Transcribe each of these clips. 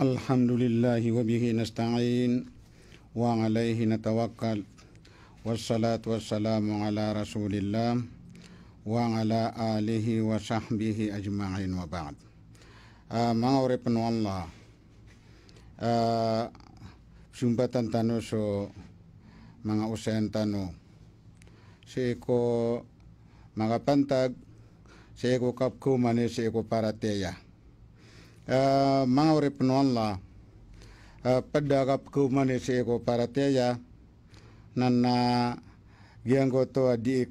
الحمد لله وبه نستعين وعليه نتوكل والصلاة والسلام على رسول الله وعلى آله وصحبه أجمعين وبعد Mga uri Allah uh, Sumbatan tanu so Mga usayan tanu Si iko Mga pantag Si iko kapkuman Si iko parateya Eh, mangawre penuan la eh, pedagap ku manusia ko parateya ya. nana gianggo to di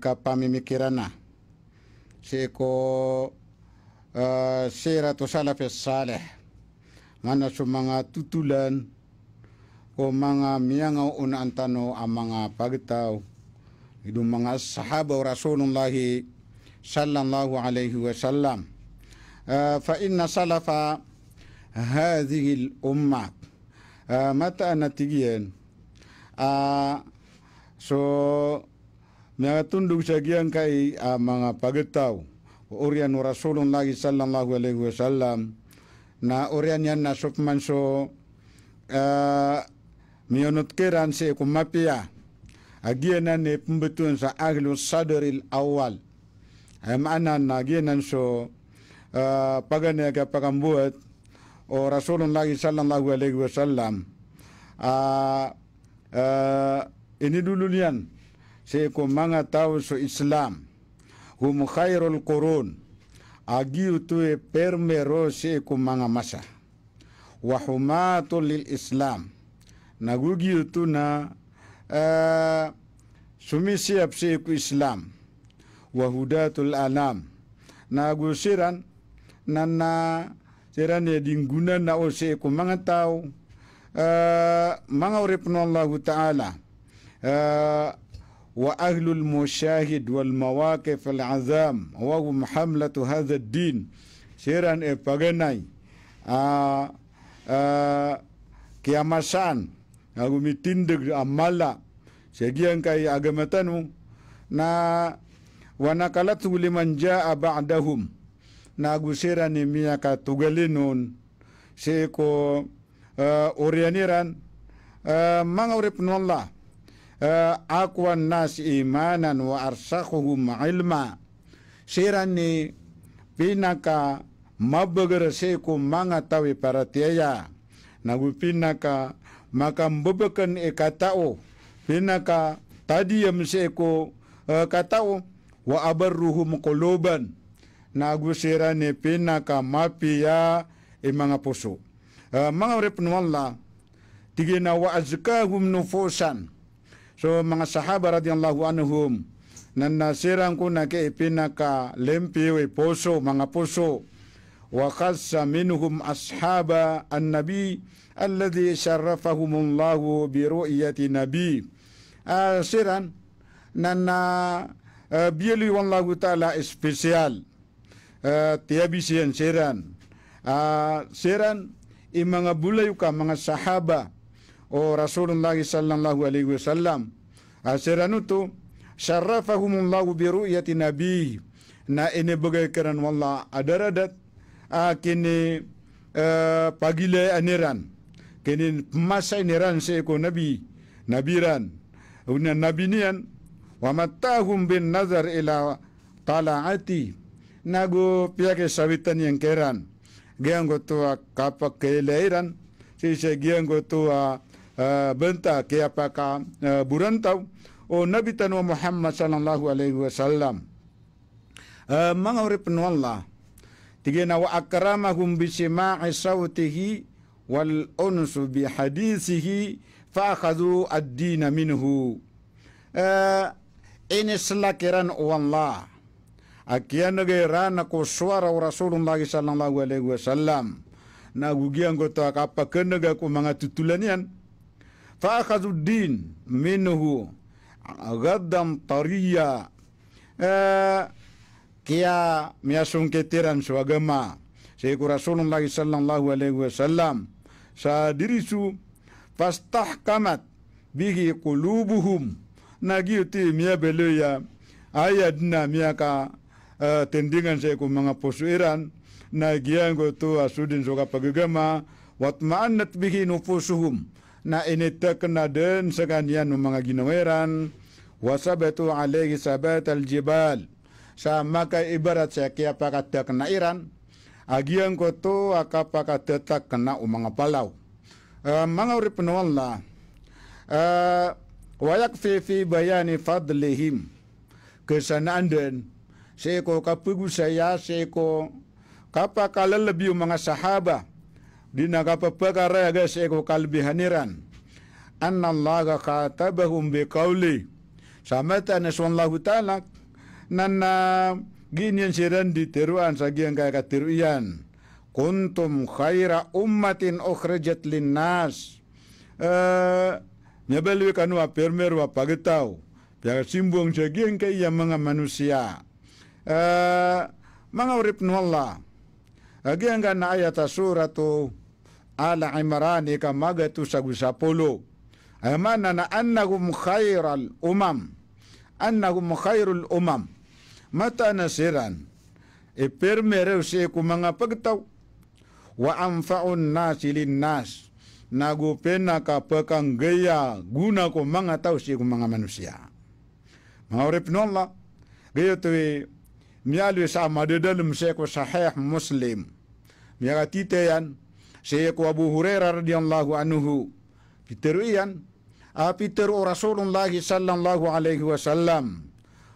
mikirana, seko eh, sala fe salih mana su manga tutulan o mga miyangaw unaantano ang mga pagitau, idu manga sahaba Rasulullahi sallallahu alaihi wasallam fa inna salafa هذه الأمة متى mataan natin yan. Uh, so, nakatundog sa giyan kay uh, mga pagitaw. Uriyan o Rasulong lagi sallallahu alaihi wasallam na uriyan yan na sukman so uh, miyonot kiran si kumapia. Agiyan na ni pembetun sa ahlu sadaril awal. Ay maanan na agiyan so uh, paganiaga pagambuhat Rasulullah sallallahu alaihi wasallam uh, uh, ini dulu lian saya ko manga tahu so Islam hum khairul qurun agi tu e permero saya ko manga masa wa humatul lil Islam nagugiu tu na uh, sumi siap saya ko Islam wa hudatul anam nagusiran nana terane dingguna na ose ko mga tao uh, eh, mga urip Allah Ta'ala uh, wa ahlul musyahid wal mawaqif al azam wa hum hamlatu hadha din siran e paganai uh, uh, kiamasan agumi tindag amala segian kai agamatanu na wanakalat liman jaa ba'dahum nagusira ni miya ka tugalinon si ko uh, eh, orianiran uh, mga urip uh, nas imanan wa arsakuhum ilma sira ni pinaka mabagar si ko mga tawi para tiyaya nagupinaka makambabakan ikatao pinaka tadiyam si ko uh, katao wa abarruhum kuluban na agusira ni pinakamapiya e mga puso. Uh, mga rep Allah, tigina wa azkahum nufusan. So mga sahaba radiyallahu anhum, na nasirang ko na kay pinakalimpiw i puso, mga puso. Wa khassa minhum ashaba an-nabi alladhi sharrafahum allahu bi ru'yati nabi. Uh, siran, na na uh, ah, biyali wallahu ta'ala espesyal Eh, tiya bisiyan seran, Siran, ah, mga bulay ka, mga sahaba, o oh, Rasulullah sallallahu alaihi wasallam. Ah, siran itu, syarafahumullah yati nabi, na ini bagai keran wala adaradat, ah, kini eh, pagile aniran, kini masa aniran seiko nabi, nabiran, unya nabinian, wa matahum bin nazar ila tala'ati nagu piyake sabitan yang keran. Giyanggo tua kapak keleiran, sisa giyanggo tua uh, eh, benta ke apa ka eh, burantau, o Nabi Tanu Muhammad sallallahu alaihi wasallam. Uh, eh, mga tiga nawa tige na wa akramahum bisima'i sawtihi wal unsu hadisihi fa'akadu ad-dina minhu. ini selakiran Allah. akianaga rana suara Rasulullah sallallahu alaihi wasallam nagugia ngoto kapakanaga ku mga tutulan yan fa akhadhu din minhu gaddam tariya eh, kia miasungketiran ketiran agama Syeku Rasulullah sallallahu alaihi wasallam sa dirisu fastahkamat bihi qulubuhum nagiuti miya beloya ayadna miaka Eh, tendingan saya ku mga pusuiran na giyang ko to asudin so kapagagama wat maanat bihi nufusuhum na initakan na din sa kanyan ng mga ginaweran wasabatu alayhi sabat aljibal sa maka ibarat sa kaya pakatak na iran agian ko to akapakatetak na umanga palaw eh, mga urip na eh, wala wayak fi bayani fadlihim kesanaan din seko kapugu saya seko kapa kalal lebih mga sahaba dina kapa pagara ga seko kalbi haniran anna allaha khatabahum bi qawli samata nasallahu ta'ala nanna ginian siran diteruan sagiang kaya katiruian kuntum khaira ummatin ukhrijat linnas uh, eh, nyabelwi kanwa permer wa pagetau biar simbong sagiang kaya mga manusia Uh, mga urip no Allah, agiang nga na ayat suratu ala Imran ikamagatu sa gusapulo. Amana na annahum khairal umam. Annahum khairul umam. Mata nasiran. Ipirmerew si ko mga pagtaw. Wa anfaun nasi lin nas. nagupena na kapakang gaya guna ko mga tao si mga manusia. Mga urip no Allah, gayo mialu sa madadal mseko sahih muslim miaga saya seko abu hurairah radhiyallahu anhu piteruyan api teru Rasulullahi sallallahu alaihi wasallam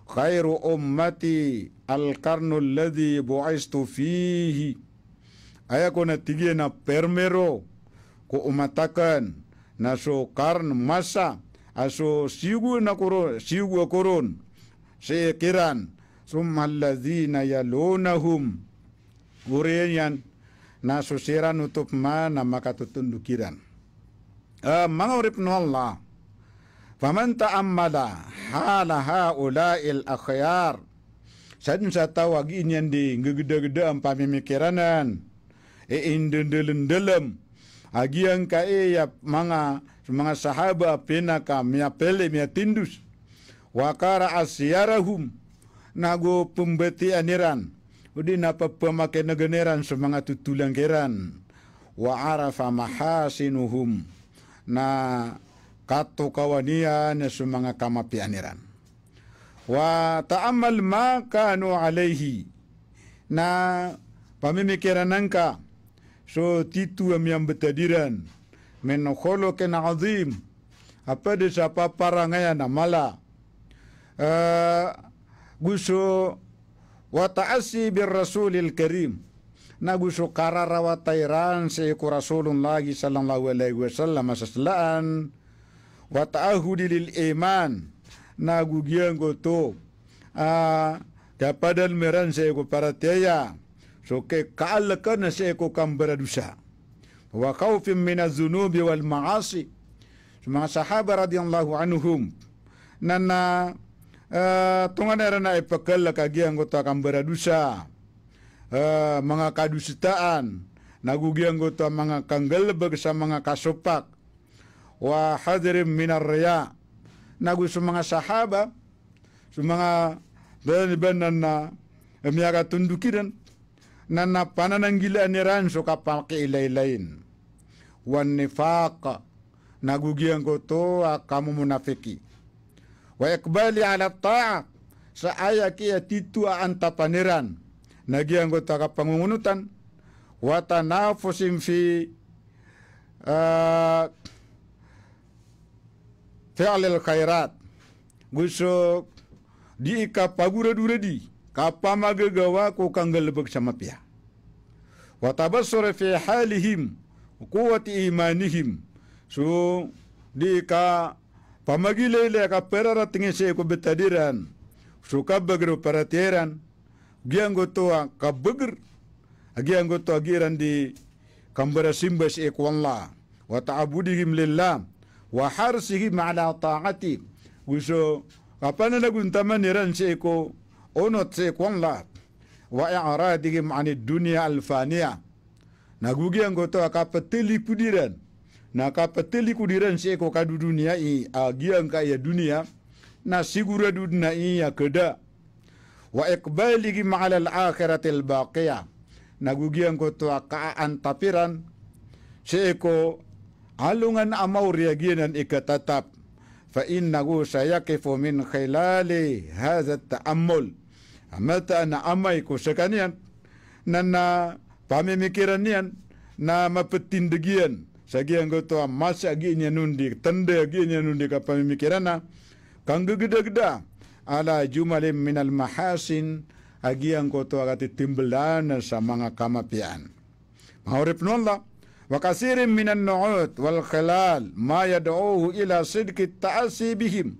khairu ummati alqarnu alladhi bu'istu fihi ayakona tigena permero ko umatakan naso karn masa aso siugu na koron sigu koron se kiran summallazina yalunahum ureyan na susiran utup ma na makatutundukiran uh, eh, mga urip no Allah faman ta'ammala hala haula'il akhyar sadin sa tawag inyan di ngegede-gede ang pamimikiranan e eh, indendelem agiang kae ya mga mga sahaba pinaka miapele tindus wakara asyarahum nago pembeti aniran udi napa pemake negeneran semangat tutulang keran wa arafa mahasinuhum na kato kawania na sumanga kama pianiran wa taamal ma kanu alaihi na pamimikiran pamimikirananka so titu am yang betadiran men kholoqin azim apa desa parangaya na mala uh, eh, gusu wataasi bir rasulil karim na gusu karara watairan se ku rasulullah sallallahu alaihi wasallam sallan wataahudi lil iman na gugiango to a ah, dapadal meran se ku parateya so ke kal kan se ku kambara dusa wa khaufin min az-zunubi wal ma'asi sahaba radhiyallahu anhum nana uh, na erana la lakagi anggota kambara dusa uh, manga kadusitaan nagugi anggota manga kanggal bagsa manga kasopak wa hadirim minar riya nagu sumanga sahaba sumanga dan benan na tundukiran nana panananggila aniran soka palki ilai wan nifaq nagugiang anggota to ah, kamu munafiki wa iqbali ala ta'a saaya kia titua anta paneran nagi anggota ka pangungunutan wa tanafusim fi uh, eh, fi'lil khairat guso di ka paguradu-radi ka pamagagawa ko kanggal lebeg halihim quwwati imanihim so di pamagilele ile akapera tingese ko betadiran. Suka bagro parateran. Gianggo toa kabegr. Gianggo toa giran di kambara simbas e kwalla. Wa ta'abudihim lillah. Wa harsihim ala ta'ati. Wiso kapana nagun guntama niran se ko onot se kwalla. Wa i'radihim anid dunya alfaniya. Nagugi anggo toa kapeteli pudiran na ka peteli kudiran se ko dunia i agian ka ya dunia na sigura dudna i ya keda wa iqbalihi ma'ala al-akhirati al-baqiyah nagugian ko to kaan tapiran se e ko alungan amau ika e ikatatap fa innahu sayaqifu min khilali hadha at-ta'ammul amata na amai ko sekanian nana pamimikiran nian na mapetindegian sagi yang goto mas agi nya nundi tende agi nya nundi ka pamikirana kang gede ala jumale minal mahasin agi yang goto agati timbelan sama ngakama pian maurip nolla minan nu'ud wal khilal ma yad'uhu ila sidqi ta'asi bihim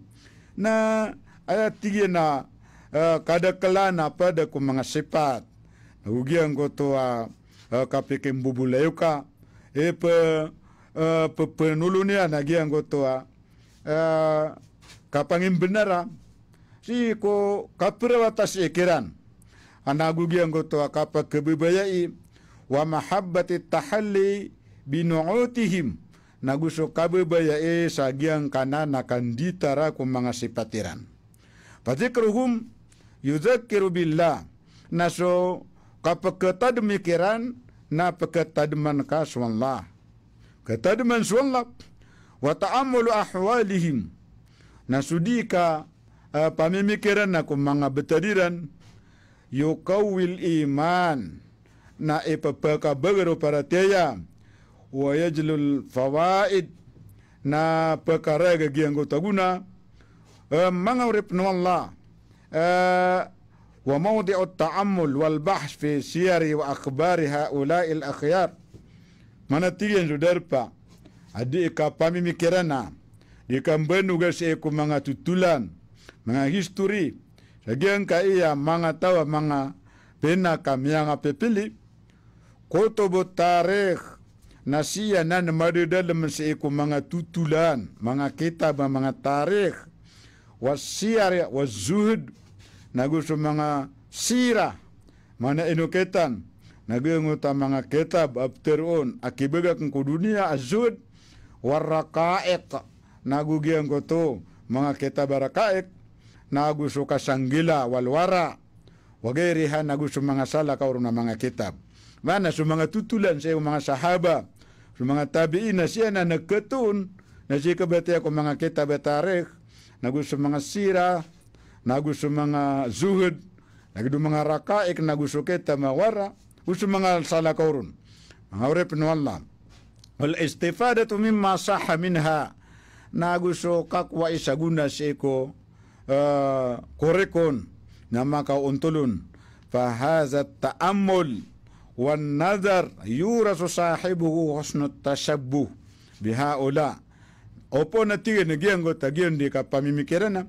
na ayat tiga na uh, kada kelana pada ku mga sifat ugi ang goto uh, eh, kapikim bubuleuka epe eh, pe uh, pe penulu ni anagi anggotoa uh, eh, kapangin benara si ko kapre watas ekiran anagugi anggotoa kapa kebebayai wa mahabbati tahalli binu'utihim naguso kabebaya e sagiang kana nakanditara ku mga sipatiran fadzikruhum yudzakiru billah naso kapaketa demikiran napaka tadman Kata katadman swalla, wa ta'amulu ahwalihim nasudika uh, pamimikiran na kung mga betadiran yukawil iman na ipapakabagaro para teya wa yajlul fawaid na pakaraga gianggo taguna uh, mga rep uh, وموضع التأمل والبحث في سير وأخبار هؤلاء الأخيار mana tiga yang sudah pa adi ika pami mikirana di kambenu ga se manga tutulan manga history sagian ka iya manga tawa manga pena kamianga pepili koto bo tarikh nasia na madu dalam se ku manga tutulan manga ba manga tarikh wa zuhud na gusto mga sira, mana inuketan, nagunguta mga kitab abteron, akibaga kung kudunia azud, warakaik, nagugian ko to, mga kitab barakaik, nagusto ka walwara, wagay rihan nagusto mga sala kauro na mga kitab. Mana sa mga tutulan sa mga sahaba, sa mga tabiin na siya na nagkatun, na siya kabati mga kitab at tarik, nagusto mga sira, nagu mga zuhud, nagdo mga rakaik, nagu suketa tamawara, uso mga salakaw ron. Mga urep no Allah. Wal istifadatu mimma saha minha, nagu so kakwa isaguna si ko uh, ah, korekon na makauntulo'n. Fahaza ta'ammul wan nadar yurasu sahibuhu husnu tashabbuh bihaula. Opo na tiyo nagiyangot, agiyon di ka pamimikirana.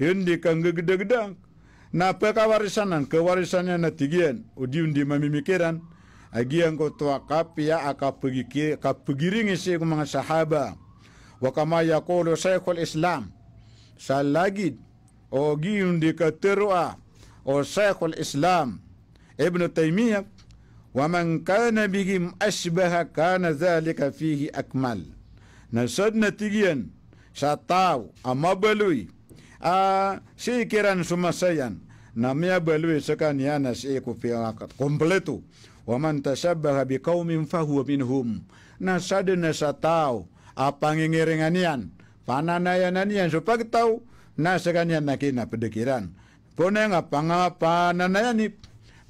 hindi kang gedang-gedang na pewarisanan kewarisannya na tigian udi undi mamimikiran agi yang kau tua kapia ya, aka pegikir kapegiringi si kumang sahaba wa kama yaqulu syekhul islam salagi ogi undi katerua o syekhul islam Ibn taimiyah wa man kana bihim asbaha kana dhalika fihi akmal na sadna tigian satau amabalui si siikiran sumasayan na miabalui sakaniana siikupiakat kompleto waman tasabbaha biqaumin fahuwa minhum na sadena sa tao apangingiringan yan pananayanan yan so pagtaw nasa kanya nakina pedikiran puno nga panga pananayanip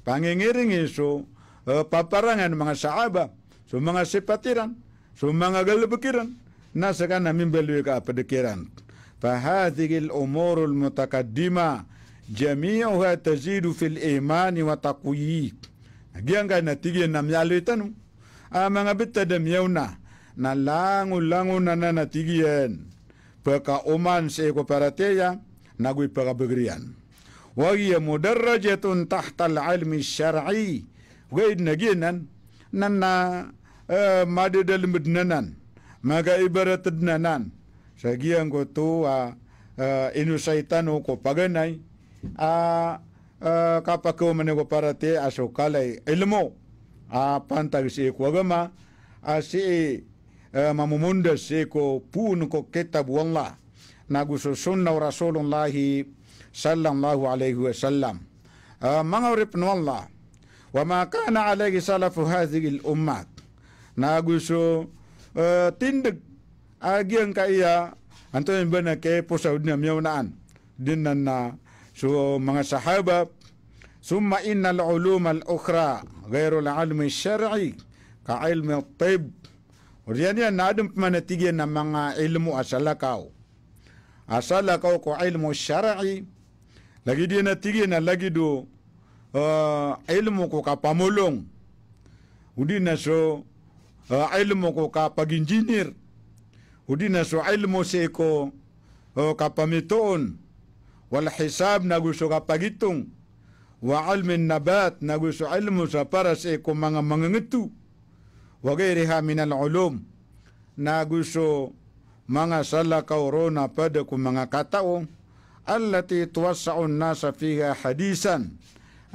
pangingiring iso uh, e, paparangan mga saaba so mga sipatiran so mga galabukiran nasa kanya mimbalui ka pedikiran فهذه الأمور المتقدمة جميعها تزيد في الإيمان وتقويه جيانغا نتيجي نميالي تنو أما نبتا دميونا نلانو لانو نانا نتيجة بكا أمان سيكو براتيا نغوي بكا بغريان وهي مدرجة تحت العلم الشرعي غير نجينا نانا آه، ما دي دلمدنان ما غايبرتدنان Sagiang ko to uh, ah, uh, ah, inusaitan ko paganay a ah, uh, kapag ko man ko parate aso kalay ilmo eh, uh, pantag si ko agama uh, si uh, mamumunda si ko puno ko kitab wallah sunna rasulullahi sallallahu alaihi wasallam uh, mga urip no Allah wa ma kana alaihi salafu hadhihi al ummat naguso uh, tindag agyang kaya anto yung ba na kay pusaud na miyawnaan din na na so mga sahaba summa inna al-ulum al-ukhra ghayru al-ilm shar'i ka ilm at-tib Uriyan yan, nadum pamanatigyan ng mga ilmu asalakaw. Asalakaw ko ilmu syar'i. Lagi din natigyan na lagi do uh, ilmu ko ka kapamulong. Hindi na so uh, ilmu ko kapag-engineer. Udi na so ilmo si iko o kapamitoon. Wal hisab na gusto kapagitong. Wa almin nabat na gusto ilmo sa para sa iko mga mangangitu. Wagay riha minal ulum na gusto mga sala kaurona pada kung mga katao allati tuwasaon nasa fiha hadisan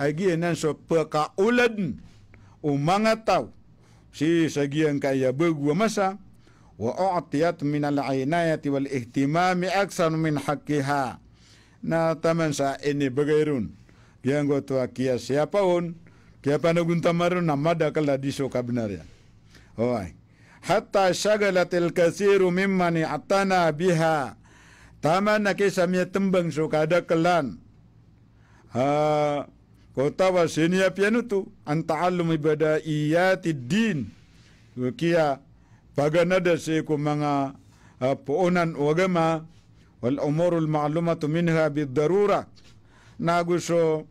ay giyanan so pakaulad o mga tao si sagiyan kaya bagwa masa wa u'tiyat min al-ainayati wal ihtimami aksar min haqqiha na taman sa ini bagairun yang gua tua kia siapaun kia panagun tamarun namada kala diso kabinarya oh hatta syagalatil kasiru mimmani atana biha tamana kisamia tembang sukada kelan ha kota wasini apianu tu anta alum ibadaiyati din kia paga nada si kung mga uh, puunan o agama wal umurul ma'lumatu minha bidarura na gusto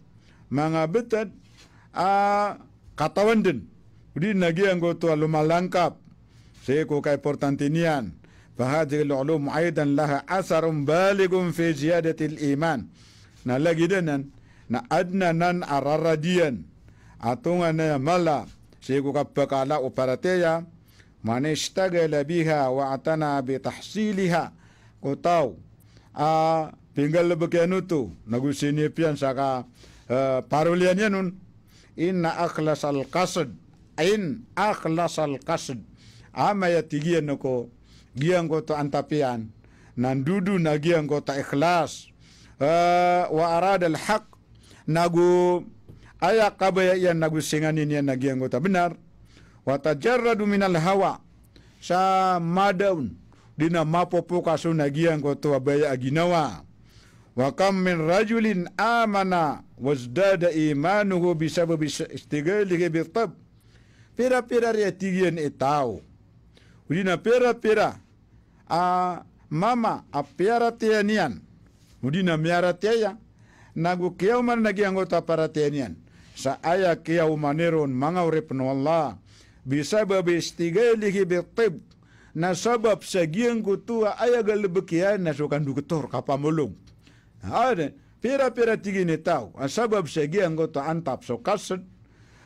mga bitad uh, katawan din hindi nagiang ko ito lumalangkap si ko kay portantinian فهذه العلوم أيضا لها أثر بالغ في زيادة الإيمان نلاقي دنا نأدنا نن أررديا أتونا ملا سيكو كبكالا أبارتيا man ishtagala biha wa atana bi tahsiliha ko a tinggal lebekenu tu nagu sini pian saka e, paruliannya nun inna al qasd in al qasd ama ya tigian ko giang ko to antapian nan dudu na giang ko ta ikhlas e, wa arada al haq nagu ayak kabaya yan nagu singanin yan benar wa tajarradu minal hawa samadaun dina mapopoka sunagiang ko to abaya aginawa wa kam min rajulin amana wazdada imanuhu bisababi istighalihi bitab Pera-pera ria tigian etau udina pera pera a mama a pera tianian udina miara tiaya nagu kiau man nagi anggota para tianian sa aya kiau maneron manga repno Allah bisabab istigalihi bitib na sabab sagiang kutua ayaga lebekian na sukan doktor kapamulung ada pira-pira tigi ni tau sabab sagiang kutua antap sokasen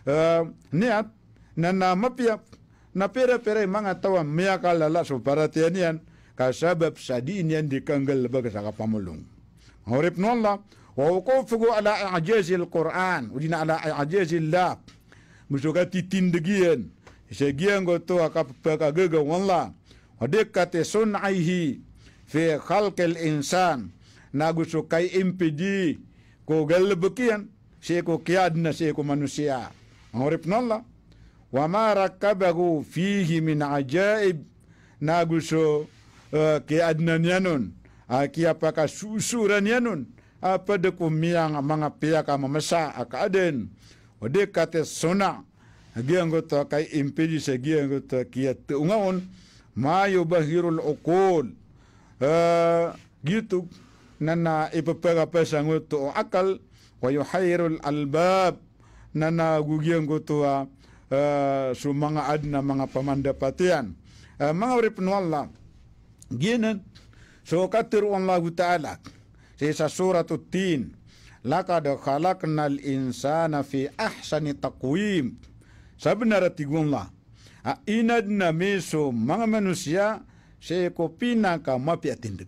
uh, niat na nama piap na pira-pira mga tawa miyakalala so paratian yan kasabab sadiin yan dikanggal lebaga sa kapamulung horip nollah ووقوفه ala إعجاز القرآن udina ala إعجاز الله مسوكاتي تندقين shegiyango to akapagagega wanla wadikkate sunaihi fi khalqil insan nagusu kai impedi ko galbukian seko kiadna seko manusia ngorip nolla wama rakabahu fihi min ajaib nagusu uh, e, kiadnan yanun uh, kiapaka susuran yanun apa deku miang mga piyak mamasa akaden wadikkate sunah impedi se كاي امبيديس هجي te كيات ma yo bahirul okol آه جيتو nana ipepera pesa ngutu akal wa yuhayrul albab nana gugia ngutu uh, su mga adna mga pamandapatian uh, mga urip no Allah ginan so katir Allah ta'ala sa suratu tin laqad khalaqnal insana fi ahsani taqwim Sabi naratigumla, a inad na meso manga manusia se ko pinaka mapiatindig.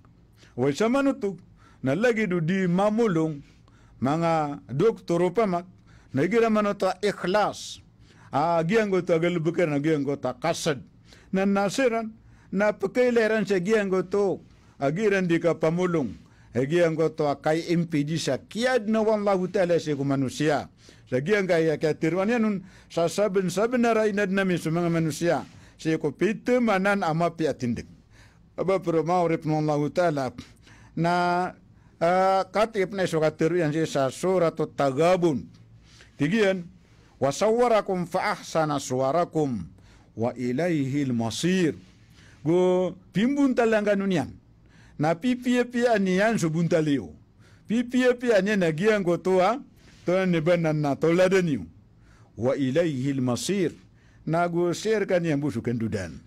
Way sa manutog, na lagi do di manga doktor upama pamak, nagira manoto ikhlas, a gianggo to agalubukan na ta kasad, na nasiran, na pakaileran sa gianggo to, agiran di ka pamulong, agianggo e kai akay impidi sa kiad na wallahu ta'ala manusia yang kaya katirwan yanun sasaben sabenara inad nami sumanga manusia. Seko pite manan ama pi atindek. Aba rep non Allah taala na kat ibne sokatir yang si sasur atau tagabun. Tigian wasawarakum faahsana suarakum wa ilaihil masir. Go pimbun nunian Na pipi subunta subuntalio. Pipi pianian nagian gotoa tönibannanna tolladaniu wa ilayhil masir nagu serkan yang busukan dudan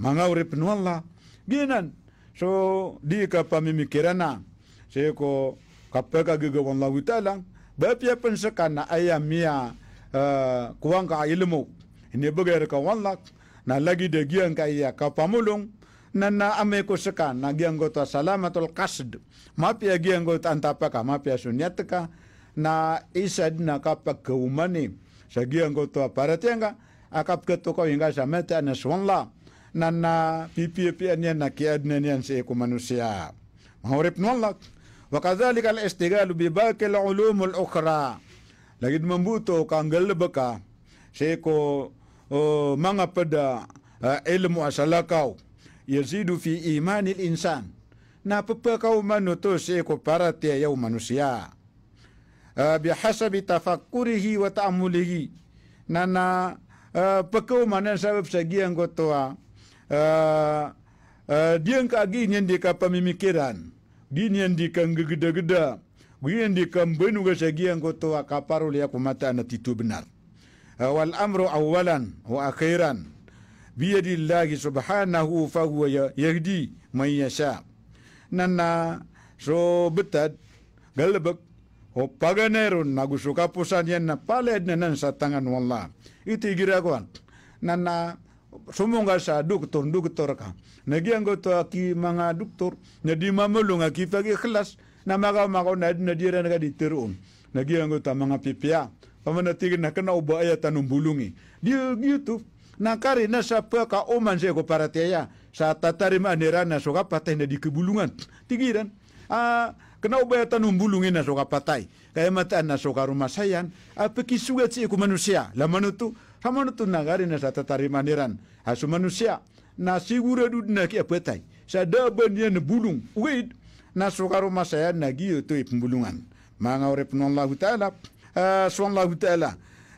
mangaurip nualla ginan so di kapa mimikirana seko kapeka giga wallahu talang bapia pensakana aya mia uh, kuangka ilmu ini bagayar ka wallak na lagi de kaya ka iya kapamulung na na ame ko sekan na giang gota salamatul qasd mapia giang gota antapaka mapia sunyatka na ised na kapag kaumani sa giyang ko to aparatenga ya akap ketu ko hinga sa meta na swanla na na pipipian yan na kiad na yan sa eko manusia mahurip nwanla وكذلك الاستغلال بباقي العلوم الأخرى لقد membutuh kang galbaka seko uh, eh, mga pada eh, ilmu asalakaw yazidu fi imanil insan na pepakau manutus seko paratia ya, yaw manusia Ah, bihasab tafakkurihi wa ta'ammulihi nana ah, pekau mana sebab segi anggota uh, dia kagi nyen di ka pemikiran di nyen di kan gede-gede gui nyen di kan benu ga segi anggota kaparul ya kumata na titu benar wal amru awalan wa akhiran biyadillahi subhanahu fa huwa ya, yahdi nana so betad o paganero nagushuka pusanyen na paled na nan sa tangan wallah iti girakuan nana sumunga sa doktor doktor ka nagianggo to aki mga doktor na di mamulong aki pag ikhlas na makamakaw na nadira na kaditiroon nagianggo ta mga pipiya pamanatigin na kena uba aya tanong bulungi di youtube gitu. kari na ya. sa paka oman siya ko para tiya sa tatarima anira na suka patay na di kebulungan tigiran ah uh, Kena ubaya tanum bulungin na soka Kaya mataan na soka rumasayan. Apiki sugat siya manusia. Lamanutu, hamanutu nagari na sa tatarimaniran. asu manusia. Na sigura dud na kia Sa daban yan bulung. Wait. Na soka sayan na giyo to ipembulungan. Mga orep ng Allah Ta'ala. Uh, Suwan Allah Ta'ala.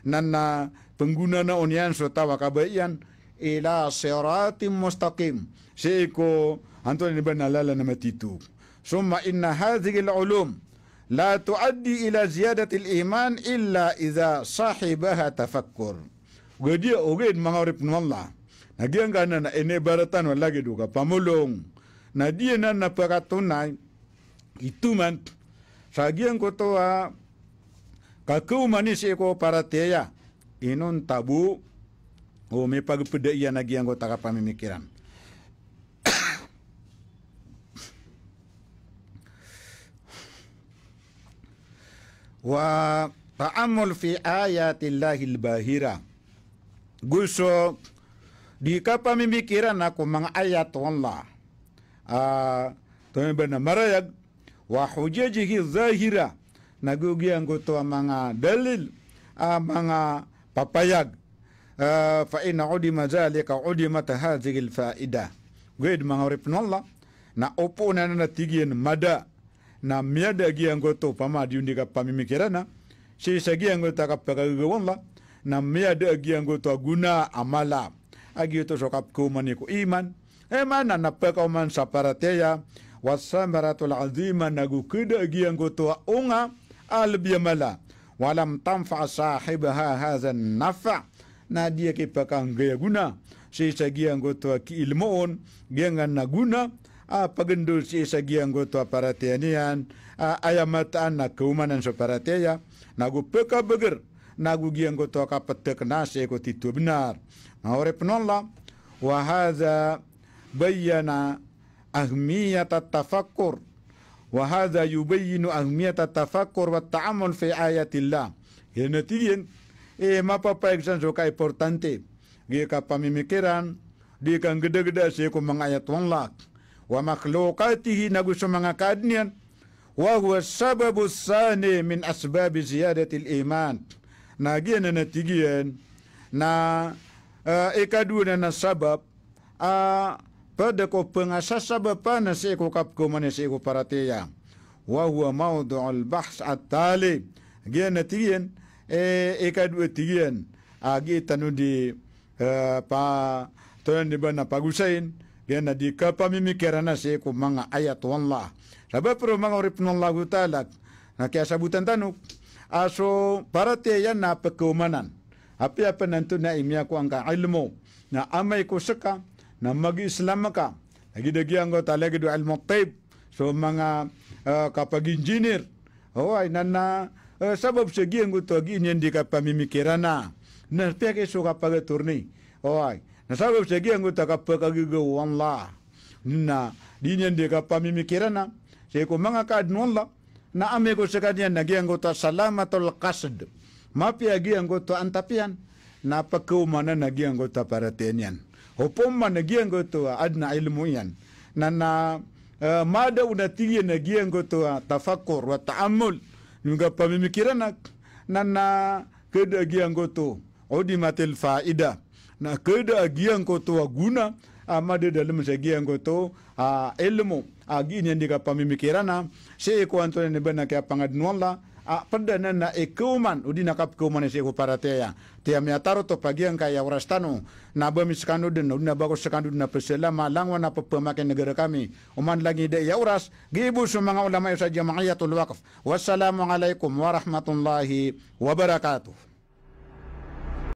Nana pengguna na onian tawa wakabaian ila seoratim mustaqim. Seiko Anton ibn Alala nama titub. ثم إن هذه la لا تؤدي إلى زيادة الإيمان إلا إذا صاحبها تفكر Gede oged mangorip nolla. Na gianga na ene baratan wala geduga pamulong. Na dia na na pakatunay itu man. Sa ko to ha kakau manis eko Inon tabu o oh, me pagpedaiya na giang ko taka pamimikiran. wa ta'ammul fi ayatillahil bahira guso di kapa mimikiran aku mang ayat Allah ah uh, bana marayag wa hujajihi zahira nagugia ngoto mga dalil uh, ah, mga papayag uh, fa ina udima zalika udimat hadhihi al faida gwed mga ripnolla na opo na natigian mada na miada giyango to pama diundi ka pamimi kerana sheisha giyango ta ka pagawe wonla na miada giyango to guna amala agi to sokap ko maniko iman emana na peka man saparateya wasamaratul azima nagukida giyango to unga albiyamala walam tamfa sahibaha hadha nafa na dia ke paka ngaya guna sheisha giyango to ki ilmoon gengan na guna uh, pagendul si isagi anggota paratianian uh, ayamataan na keumanan so paratia nagu peka beger nagu gi anggota kapetek nase ko titu benar na ore penolla wa hadza bayyana ahmiyat at-tafakkur wa hadza yubayyinu ahmiyat at wa at fe fi ayatillah yana tidien e mapapa eksan so ka importante gi ka pamimikiran di kan gede-gede seko ayat wong lak ومخلوقاته نغسمان كادنيان وهو السبب الثاني من أسباب زيادة الإيمان ناجينا نتيجين نا آه، إكادونا نسبب فدكو بنغسا سبب فانسيكو آه، كابكو منسيكو فراتيا وهو موضع البحث التالي جينا تيجين آه، إكادو تيجين أجي تنودي با تنودي بنا بغسين dia nadi kapamimikirana sa ko mga ayat Allah. Sabay pero mga orip ng Allah Ta'ala na kaya sabutan tanok. Aso para tiyan na pagkumanan. Api apa nanto na imya ko ang ilmo na amay ko saka na mag-islam ka. Nagidagi ang ko talaga do ilmo taib. So mga uh, kapag engineer. Oh ay na na uh, sabab sa giyang ko to ginyan di ka pamimikirana. Naspya kayo kapag turni. Oh ay. nasabe utegia ngo takapaka gigo walla na dini ndi kapami mikirana sai ko manga kad nolla na ame ko sekadian na giango ta salamatul qasd mapi ya giango ta antapian na pakau mana na giango ta paratenian na mana giango to adna ilmu yan na na uh, mada unatigia na giango ta tafakkur wa ta'ammul nunga pamimikirana na na kedagiango to odimatil faida na keda yang nkoto aguna ama de dalam yang nkoto a ilmu agi ni ndika pamimikirana se eko antone ne bana ke pangadnu Allah a perdana na ekuman udi nakap kuman ese ko parateya te amya taro to pagian ka ya warastanu na ba miskanu den udi na bago sekandu na pesela na negara kami uman lagi de ya uras gibu sumanga ulama ya jamaatul waqf wassalamu alaikum warahmatullahi wabarakatuh